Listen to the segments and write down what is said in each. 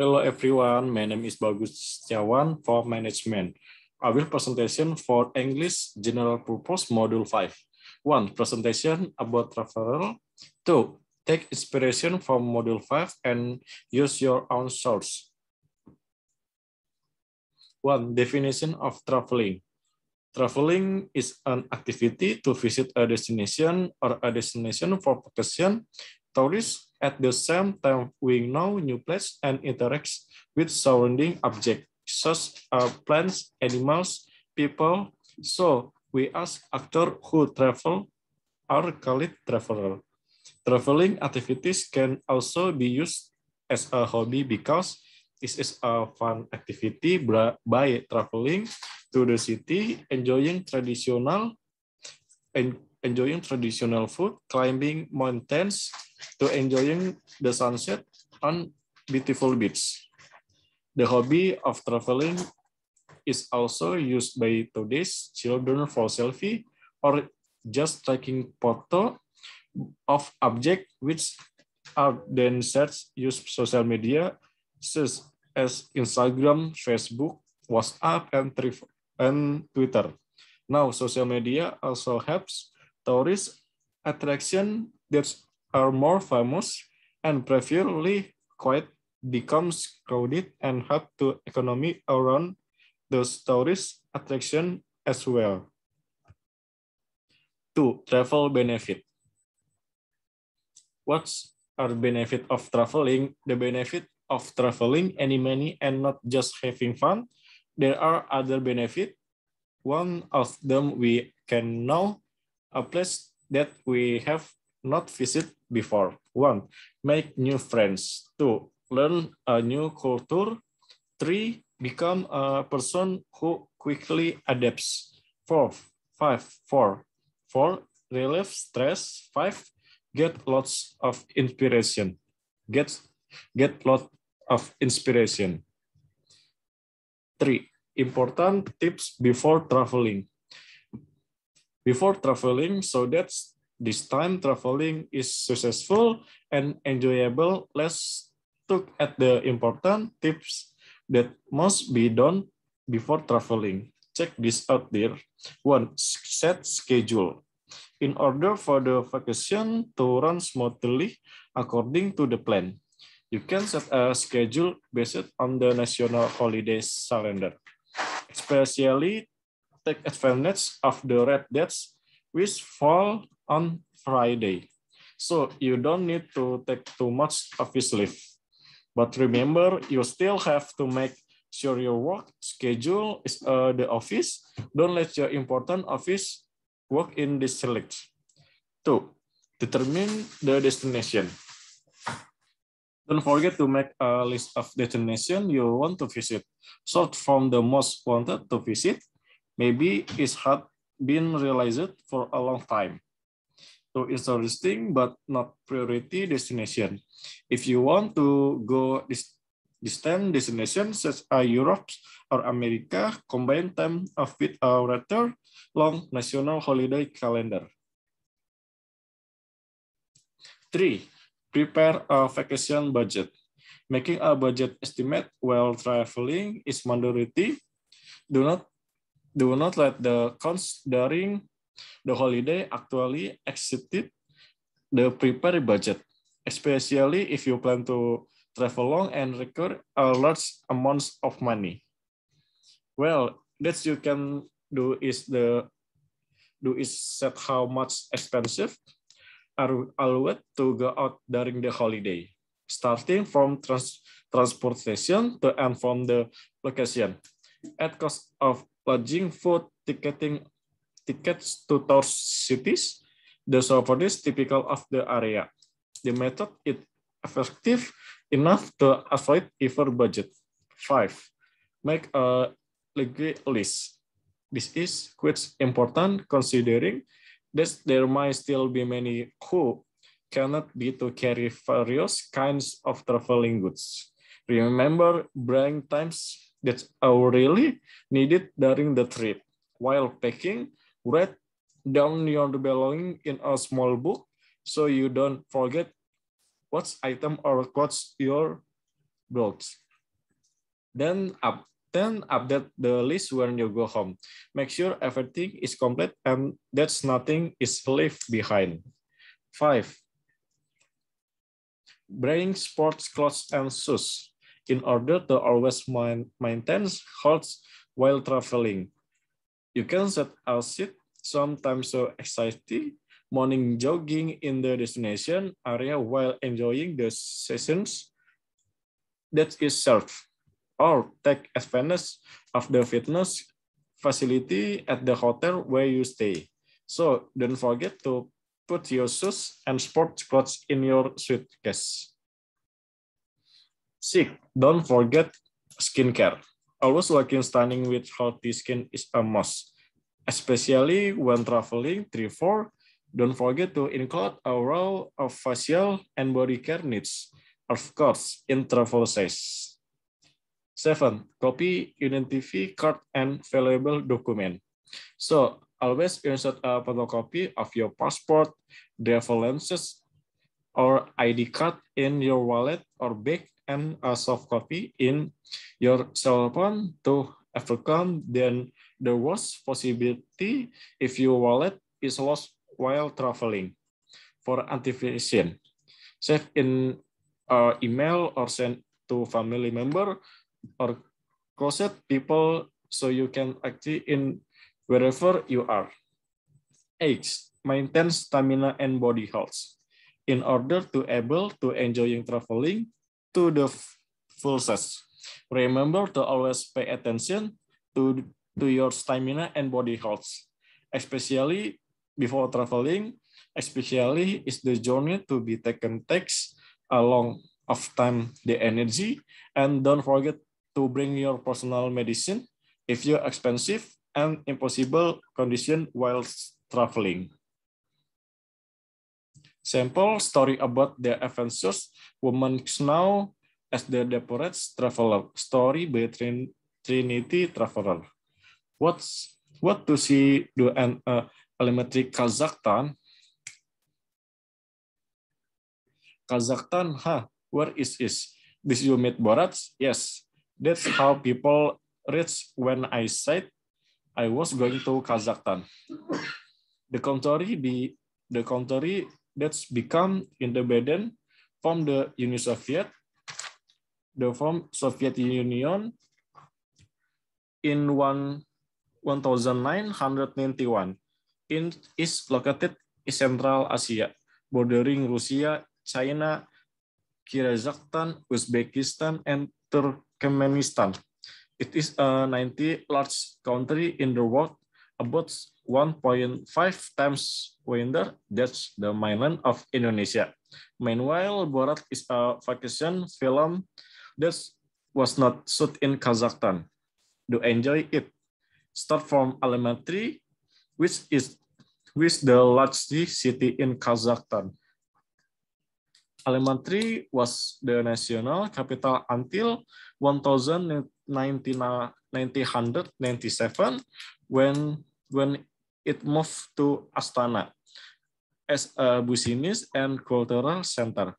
Hello everyone, my name is Bagus Setiawan for Management. I will presentation for English General Purpose Module 5. One, Presentation about referral. Two, Take inspiration from Module 5 and use your own source. One, Definition of traveling. Traveling is an activity to visit a destination or a destination for vacation, tourist, At the same time, we know new plants and interact with surrounding objects, such as plants, animals, people. So we ask actors who travel are called traveler. Traveling activities can also be used as a hobby because this is a fun activity by traveling to the city, enjoying traditional and enjoying traditional food, climbing mountains, to enjoying the sunset on beautiful beach. The hobby of traveling is also used by today's children for selfie or just taking photo of objects which are then searched use social media such as Instagram, Facebook, WhatsApp, and Twitter. Now, social media also helps tourist attraction that are more famous and preferably quite becomes crowded and hard to economy around those tourist attractions as well. Two, travel benefit. What's our benefit of traveling? The benefit of traveling any money and not just having fun. There are other benefits. One of them we can know a place that we have not visited before. One, make new friends. Two, learn a new culture. Three, become a person who quickly adapts. Four, five, four, four, relieve stress. Five, get lots of inspiration. Get, get lot of inspiration. Three, important tips before traveling. before traveling so that this time traveling is successful and enjoyable. Let's look at the important tips that must be done before traveling. Check this out, there One, set schedule. In order for the vacation to run smoothly according to the plan, you can set a schedule based on the national holidays calendar, especially take advantage of the red dates which fall on Friday. So you don't need to take too much office leave. But remember, you still have to make sure your work schedule is uh, the office. Don't let your important office work in this select. Two, determine the destination. Don't forget to make a list of destination you want to visit, sort from the most wanted to visit, Maybe it had been realized for a long time. So it's interesting, but not priority destination. If you want to go this distant destinations such as Europe or America, combine time of with a rather long national holiday calendar. Three, prepare a vacation budget. Making a budget estimate while traveling is mandatory. Do not do not let the cost during the holiday actually exceed the prepared budget, especially if you plan to travel long and require a large amounts of money. Well, that you can do is the do is set how much expensive are allowed to go out during the holiday, starting from trans transportation to and from the location at cost of lodging, food, ticketing, tickets to tour cities. The for is typical of the area. The method is effective enough to avoid ever budget. Five, make a list. This is quite important considering that there might still be many who cannot be to carry various kinds of traveling goods. Remember, bring times that's really needed during the trip. While packing, write down your belonging in a small book so you don't forget what's item or what's your clothes. Then up then update the list when you go home. Make sure everything is complete and that nothing is left behind. Five, bring sports clothes and shoes in order to always maintain health while traveling. You can set aside seat sometimes so exciting morning jogging in the destination area while enjoying the sessions that is served, or take advantage of the fitness facility at the hotel where you stay. So don't forget to put your shoes and sports clothes in your suitcase. Six, don't forget skincare. Always looking stunning with healthy skin is a must, especially when traveling. Three, four, don't forget to include a row of facial and body care needs, of course, in travel size. Seven, copy identity card and valuable document. So always insert a photocopy of your passport, driver's license, or ID card in your wallet or bag and a soft copy in your cell phone to overcome then the worst possibility if your wallet is lost while traveling. For antivirus, save in uh, email or send to family member or closet people so you can active in wherever you are. Eight, maintain stamina and body health. In order to able to enjoying traveling, to the fullest. Remember to always pay attention to, to your stamina and body health, especially before traveling, especially is the journey to be taken takes a long of time the energy, and don't forget to bring your personal medicine if you're expensive and impossible condition while traveling. Sample story about the adventures woman now as the Deporat traveler. Story by Trin Trinity Traveler. What's what to see do an uh, elementary Kazakhstan? Kazakhstan, huh? Where is is? This you meet Borat? Yes. That's how people reach when I said I was going to Kazakhstan. The country be the country that's become independent from the Union Soviet, the from Soviet Union in one, one thousand nine hundred one, in is located in Central Asia, bordering Russia, China, Kyrgyzstan, Uzbekistan, and Turkmenistan. It is a ninety large country in the world, about 1.5 times winter, that's the mainland of Indonesia. Meanwhile, Borat is a vacation film that was not shot in Kazakhstan. Do enjoy it. Start from elementary, which is which the largest city in Kazakhstan. Elementary was the national capital until 1997 when when it moved to Astana as a eh, business and cultural center.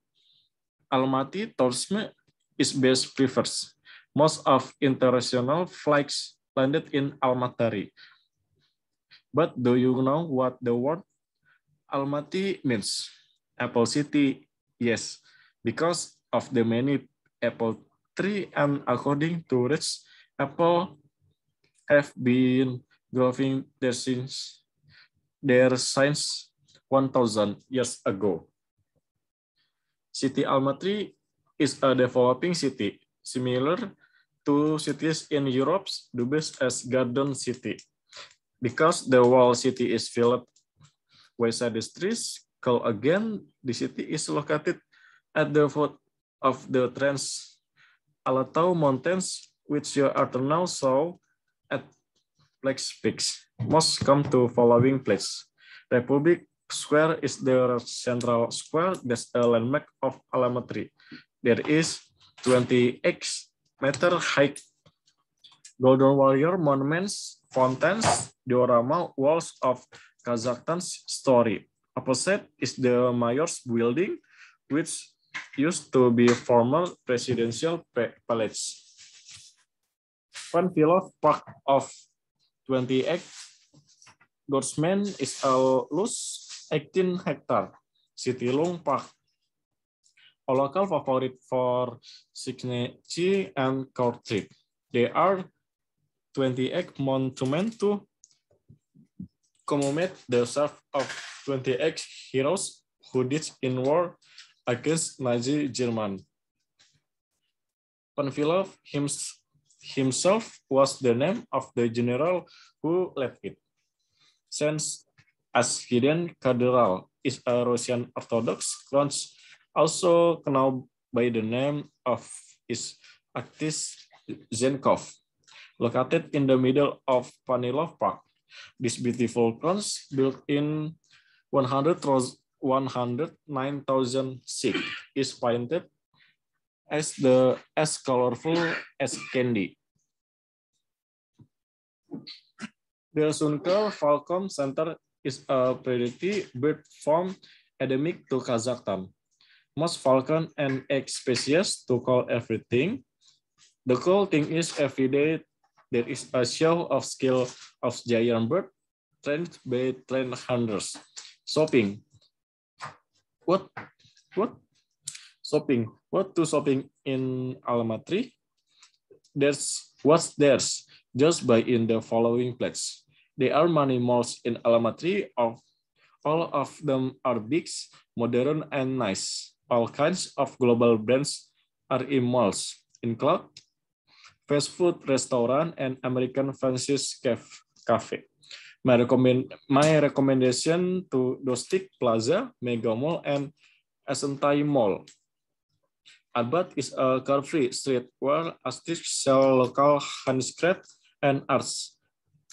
Almaty tourism is best prefers. Most of international flights landed in Almaty. But do you know what the word Almaty means? Apple City, yes, because of the many apple tree and according to Rich, apple have been growing their since their since 1,000 years ago. City Almaty is a developing city, similar to cities in Europe, Dubes as garden city. Because the whole city is filled with trees called again, the city is located at the foot of the Trans Alatau Mountains, which you are now saw Flex Fix. Most come to following place. Republic Square is the central square that's a landmark of Alamatri. There is x meter high Golden Warrior monuments, fountains, diorama, walls of Kazakhstan's story. Opposite is the mayor's building, which used to be formal presidential palace. pillar Park of 28 Dorsman is a loose 18 hectare city long park. A local favorite for signature and court trip. There are 28 monument to commemorate the self of 28 heroes who did in war against Nazi Germany. Panfilov himself himself was the name of the general who left it. Since Ashkiden Cathedral is a Russian Orthodox church, also known by the name of its artist Zenkov, located in the middle of Panilov Park. This beautiful church, built in 100 109,000 seat, is painted as the as colorful as candy. The Sunkel Falcon Center is a priority bird farm endemic to Kazakhstan. Most falcon and egg species to call everything. The cool thing is every day there is a show of skill of giant bird trained by trained hunters. Shopping. What what shopping. What to shopping in Alamatri? There's what's there's Just buy in the following place. There are many malls in Alamatri. Of all of them are big, modern, and nice. All kinds of global brands are in malls, include fast food restaurant and American fancy cafe. My, recommend, my recommendation to Dostik Plaza, Mega Mall, and Asentai Mall Arbat is a carefree street where artists sell local handicraft and arts,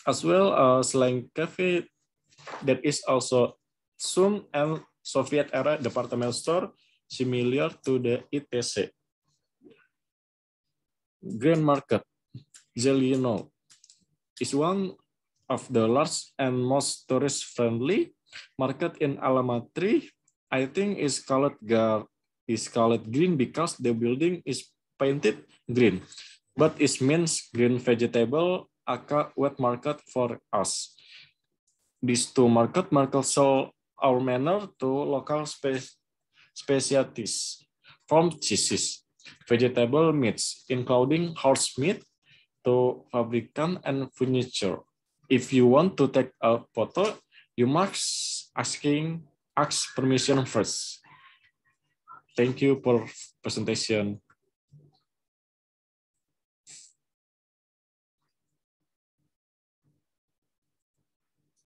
as well as slang cafe that is also soon and Soviet era department store similar to the ITC. Grand Market, Zelino, is one of the largest and most tourist-friendly market in Alamatri. I think is called Gar is called green because the building is painted green, but it means green vegetable aka wet market for us. These two market market sell our manner to local spe specialties from cheeses, vegetable meats, including horse meat, to fabricant and furniture. If you want to take a photo, you must asking ask permission first. Thank you for presentation.